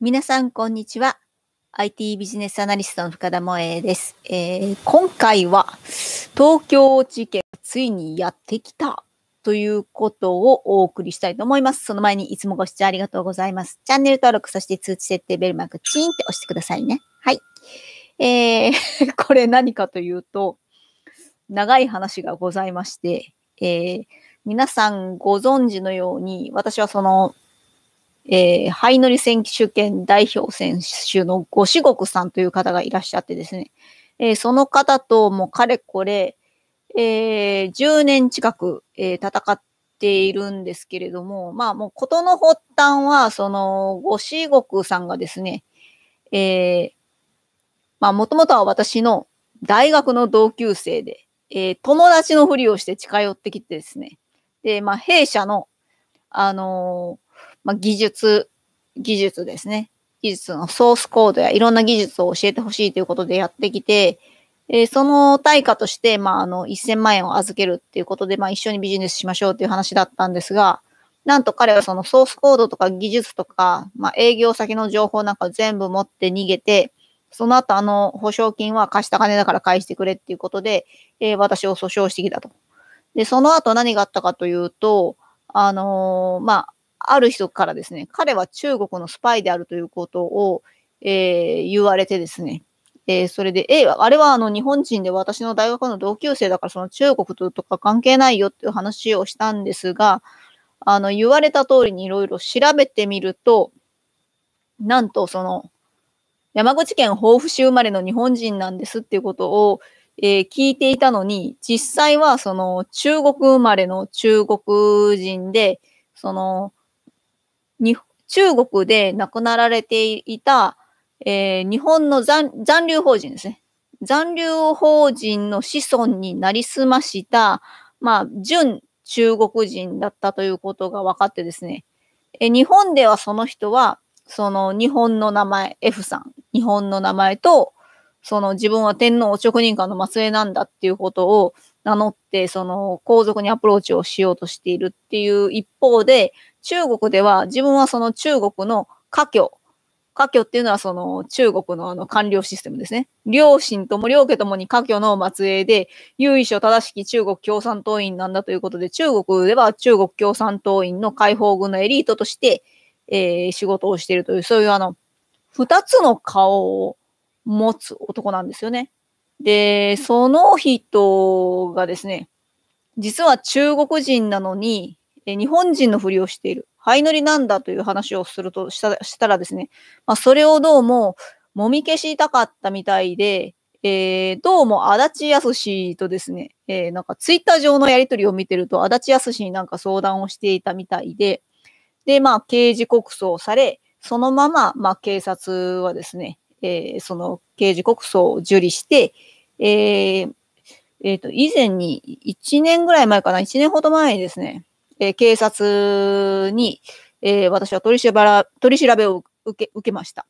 皆さん、こんにちは。IT ビジネスアナリストの深田萌絵です、えー、今回は、東京地検がついにやってきたということをお送りしたいと思います。その前にいつもご視聴ありがとうございます。チャンネル登録、そして通知設定ベルマーク、チーンって押してくださいね。はい。えー、これ何かというと、長い話がございまして、えー、皆さんご存知のように、私はその、えー、ハイノリ選手権代表選手のご至極さんという方がいらっしゃってですね、えー、その方ともかれこれ、えー、10年近く、えー、戦っているんですけれども、まあもうことの発端は、その、ご至極さんがですね、えー、まあもともとは私の大学の同級生で、えー、友達のふりをして近寄ってきてですね、で、まあ弊社の、あのーまあ、技術、技術ですね。技術のソースコードやいろんな技術を教えてほしいということでやってきて、えー、その対価として、まあ、あの、1000万円を預けるっていうことで、まあ、一緒にビジネスしましょうっていう話だったんですが、なんと彼はそのソースコードとか技術とか、まあ、営業先の情報なんか全部持って逃げて、その後あの保証金は貸した金だから返してくれっていうことで、えー、私を訴訟してきたと。で、その後何があったかというと、あのー、まあ、ある人からですね、彼は中国のスパイであるということを、えー、言われてですね、えー、それで、えー、あれはあの日本人で私の大学の同級生だからその中国とか関係ないよっていう話をしたんですが、あの言われた通りにいろいろ調べてみると、なんとその山口県防府市生まれの日本人なんですっていうことを、えー、聞いていたのに、実際はその中国生まれの中国人で、そのに中国で亡くなられていた、えー、日本の残残留法人ですね。残留法人の子孫になりすました、まあ、純中国人だったということが分かってですね、え日本ではその人は、その日本の名前、F さん、日本の名前と、その自分は天皇直任官の末裔なんだっていうことを名乗って、その皇族にアプローチをしようとしているっていう一方で、中国では自分はその中国の家居、家居っていうのはその中国のあの官僚システムですね。両親とも両家ともに家居の末裔で、由緒正しき中国共産党員なんだということで、中国では中国共産党員の解放軍のエリートとして、えー、仕事をしているという、そういうあの、二つの顔を持つ男なんですよね。で、その人がですね、実は中国人なのに、え日本人のふりをしている。ハイノリなんだという話をするとしたらですね、まあ、それをどうも、もみ消したかったみたいで、えー、どうも足立康とですね、えー、なんかツイッター上のやりとりを見てると、足立康になんか相談をしていたみたいで、で、まあ、刑事告訴をされ、そのまま、まあ、警察はですね、えー、その刑事告訴を受理して、えーえっ、ー、と、以前に1年ぐらい前かな、1年ほど前にですね、えー、警察に、えー、私は取り取り調べを受け受けました。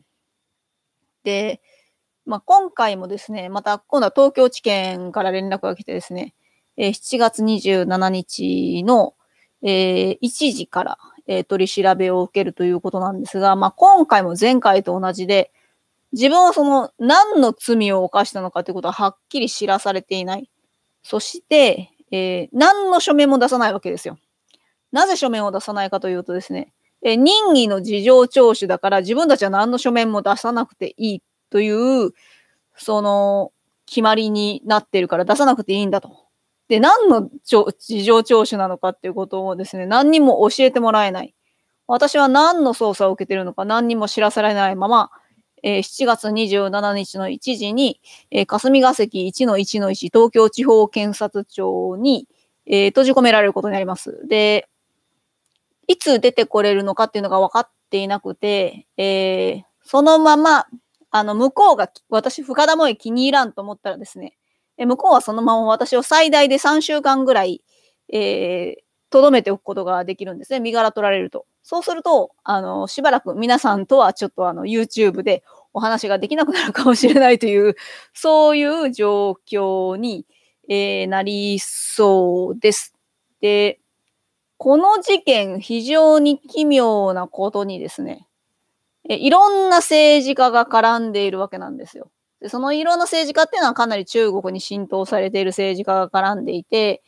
で、まあ、今回もですね、また今度は東京地検から連絡が来てですね、えー、7月27日の、えー、1時から、えー、取り調べを受けるということなんですが、まあ、今回も前回と同じで、自分はその何の罪を犯したのかということははっきり知らされていない。そして、えー、何の署名も出さないわけですよ。なぜ書面を出さないかというとですね、え任意の事情聴取だから自分たちは何の書面も出さなくていいという、その、決まりになってるから出さなくていいんだと。で、何の事情聴取なのかっていうことをですね、何にも教えてもらえない。私は何の捜査を受けてるのか何にも知らされないまま、えー、7月27日の1時に、えー、霞が関1の1の1東京地方検察庁に、えー、閉じ込められることになります。で、いつ出てこれるのかっていうのが分かっていなくて、えー、そのまま、あの、向こうが、私、深田萌え気に入らんと思ったらですね、え向こうはそのまま私を最大で3週間ぐらい、えー、留めておくことができるんですね。身柄取られると。そうすると、あの、しばらく皆さんとはちょっとあの、YouTube でお話ができなくなるかもしれないという、そういう状況に、えー、なりそうです。で、この事件、非常に奇妙なことにですね、いろんな政治家が絡んでいるわけなんですよ。でそのいろんな政治家っていうのはかなり中国に浸透されている政治家が絡んでいて、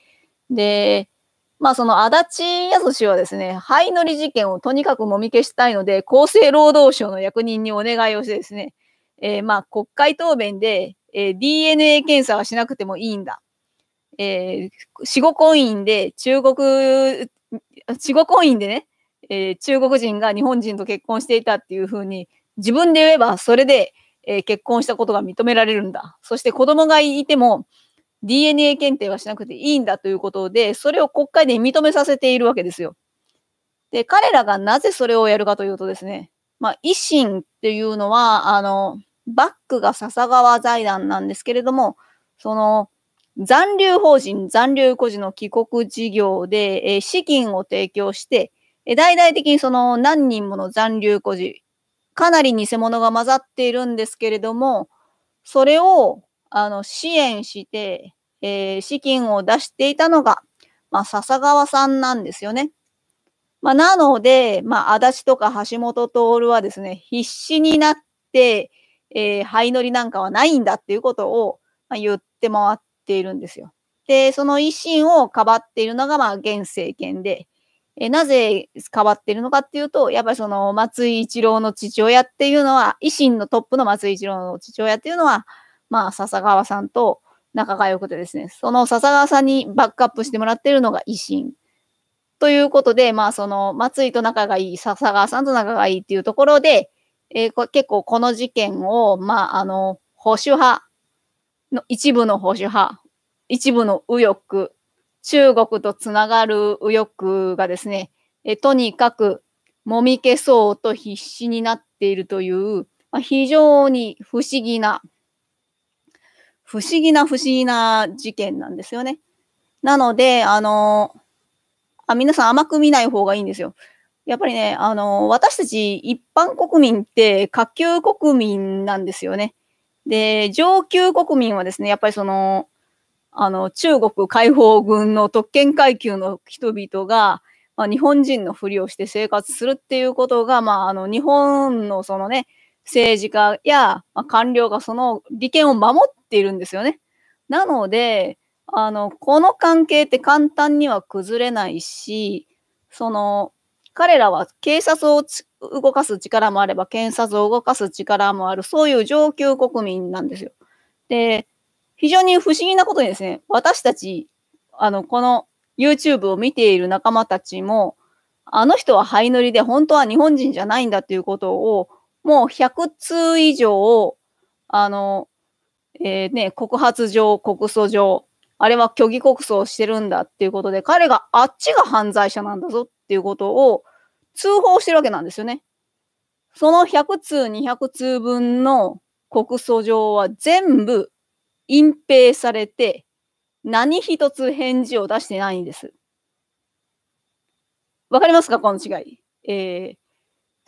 で、まあその足立康はですね、灰乗り事件をとにかくもみ消したいので、厚生労働省の役人にお願いをしてですね、えー、まあ国会答弁で、えー、DNA 検査はしなくてもいいんだ。えー、死後婚姻で中国死後婚姻でね、えー、中国人が日本人と結婚していたっていうふうに、自分で言えばそれで、えー、結婚したことが認められるんだ。そして子供がいても DNA 検定はしなくていいんだということで、それを国会で認めさせているわけですよ。で、彼らがなぜそれをやるかというとですね、まあ、維新っていうのは、あの、バックが笹川財団なんですけれども、その、残留法人、残留孤児の帰国事業で、えー、資金を提供して、えー、大々的にその何人もの残留孤児、かなり偽物が混ざっているんですけれども、それをあの支援して、えー、資金を出していたのが、まあ、笹川さんなんですよね。まあ、なので、まあ、足立とか橋本徹はですね、必死になって、えー、灰乗りなんかはないんだっていうことを、まあ、言って回っているんですよ。で、その維新をかばっているのが、まあ、現政権で、えなぜ変わってるのかっていうと、やっぱりその松井一郎の父親っていうのは、維新のトップの松井一郎の父親っていうのは、まあ、笹川さんと仲が良くてですね、その笹川さんにバックアップしてもらってるのが維新。ということで、まあ、その松井と仲がいい、笹川さんと仲がいいっていうところで、えー、結構この事件を、まあ、あの、保守派、の一部の保守派、一部の右翼、中国とつながる右翼がですね、えとにかくもみ消そうと必死になっているという、まあ、非常に不思議な、不思議な不思議な事件なんですよね。なので、あのあ、皆さん甘く見ない方がいいんですよ。やっぱりね、あの私たち一般国民って下級国民なんですよね。で、上級国民はですね、やっぱりその、あの、中国解放軍の特権階級の人々が、まあ、日本人のふりをして生活するっていうことが、まあ、あの、日本のそのね、政治家や、まあ、官僚がその利権を守っているんですよね。なので、あの、この関係って簡単には崩れないし、その、彼らは警察を動かす力もあれば、検察を動かす力もある、そういう上級国民なんですよ。で、非常に不思議なことにですね、私たち、あの、この YouTube を見ている仲間たちも、あの人はハイノリで本当は日本人じゃないんだっていうことを、もう100通以上、あの、えー、ね、告発状、告訴状、あれは虚偽告訴をしてるんだっていうことで、彼があっちが犯罪者なんだぞっっていうことを通報してるわけなんですよね。その100通200通分の告訴状は全部隠蔽されて何一つ返事を出してないんです。わかりますかこの違い。え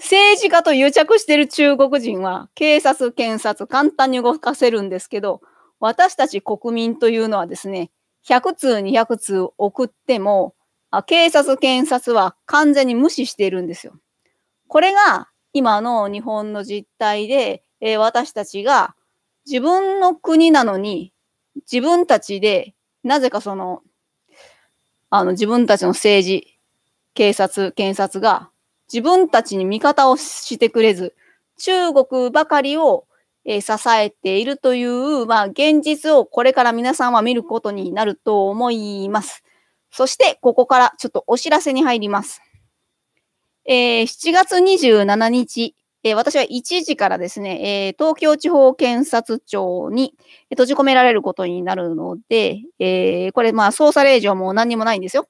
ー、政治家と癒着してる中国人は警察、検察、簡単に動かせるんですけど、私たち国民というのはですね、100通、200通送っても、警察、検察は完全に無視しているんですよ。これが今の日本の実態で、えー、私たちが自分の国なのに、自分たちで、なぜかその、あの、自分たちの政治、警察、検察が自分たちに味方をしてくれず、中国ばかりを、えー、支えているという、まあ、現実をこれから皆さんは見ることになると思います。そして、ここからちょっとお知らせに入ります。えー、7月27日、えー、私は1時からですね、えー、東京地方検察庁に閉じ込められることになるので、えー、これ、まあ、捜査令状も何にもないんですよ。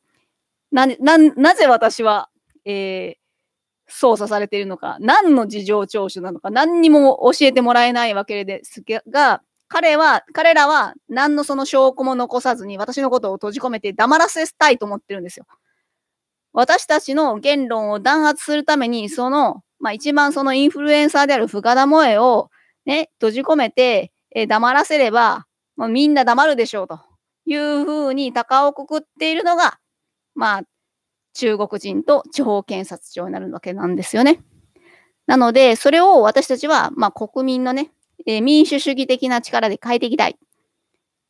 な、な、なぜ私は、え捜査されているのか、何の事情聴取なのか、何にも教えてもらえないわけですが、彼は、彼らは何のその証拠も残さずに私のことを閉じ込めて黙らせたいと思ってるんですよ。私たちの言論を弾圧するために、その、まあ一番そのインフルエンサーである深田萌えをね、閉じ込めて、え黙らせれば、まあ、みんな黙るでしょうというふうに高をくくっているのが、まあ中国人と地方検察庁になるわけなんですよね。なので、それを私たちは、まあ国民のね、えー、民主主義的な力で変えていきたい。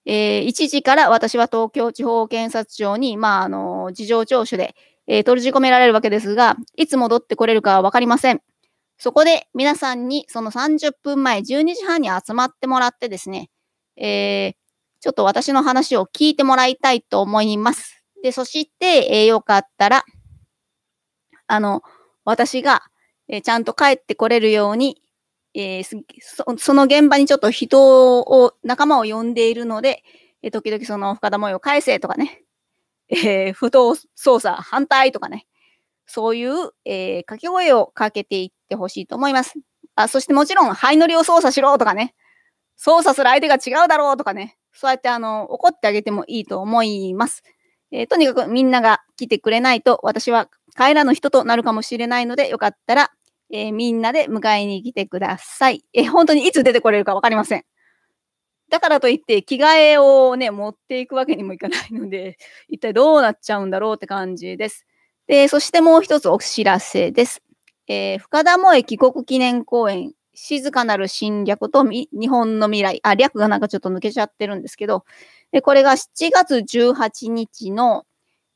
えー、時から私は東京地方検察庁に、まあ、あの事情聴取で、えー、取り込められるわけですが、いつ戻ってこれるかはわかりません。そこで皆さんにその30分前、12時半に集まってもらってですね、えー、ちょっと私の話を聞いてもらいたいと思います。で、そして、えー、よかったら、あの、私が、えー、ちゃんと帰ってこれるように、えー、その現場にちょっと人を、仲間を呼んでいるので、えー、時々その深田模様返せとかね、えー、不当捜査反対とかね、そういう、えー、掛け声をかけていってほしいと思います。あそしてもちろん、灰のりを操作しろとかね、操作する相手が違うだろうとかね、そうやってあの怒ってあげてもいいと思います。えー、とにかくみんなが来てくれないと私は帰らぬ人となるかもしれないので、よかったらえー、みんなで迎えに来てください。えー、本当にいつ出てこれるかわかりません。だからといって着替えをね、持っていくわけにもいかないので、一体どうなっちゃうんだろうって感じです。で、そしてもう一つお知らせです。えー、深田萌帰国記念公園、静かなる侵略と日本の未来。あ、略がなんかちょっと抜けちゃってるんですけど、これが7月18日の、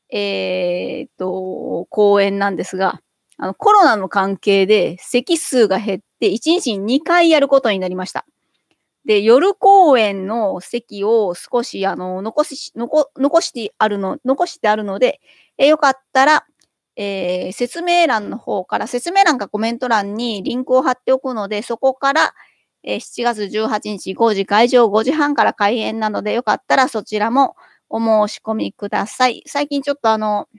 えー、っと、公演なんですが、あのコロナの関係で席数が減って、1日に2回やることになりました。で、夜公演の席を少し、あの、残し、残、残してあるの、残してあるので、えよかったら、えー、説明欄の方から、説明欄かコメント欄にリンクを貼っておくので、そこから、えー、7月18日5時会場5時半から開演なので、よかったらそちらもお申し込みください。最近ちょっとあの、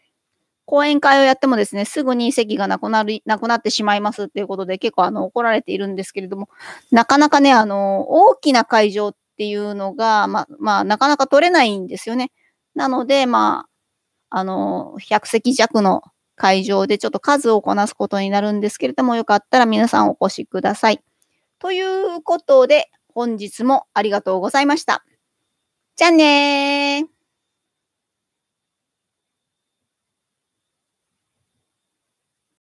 講演会をやってもですね、すぐに席がなくなる、なくなってしまいますっていうことで結構あの怒られているんですけれども、なかなかね、あの、大きな会場っていうのが、まあ、まあ、なかなか取れないんですよね。なので、まあ、あの、100席弱の会場でちょっと数をこなすことになるんですけれども、よかったら皆さんお越しください。ということで、本日もありがとうございました。じゃあねー。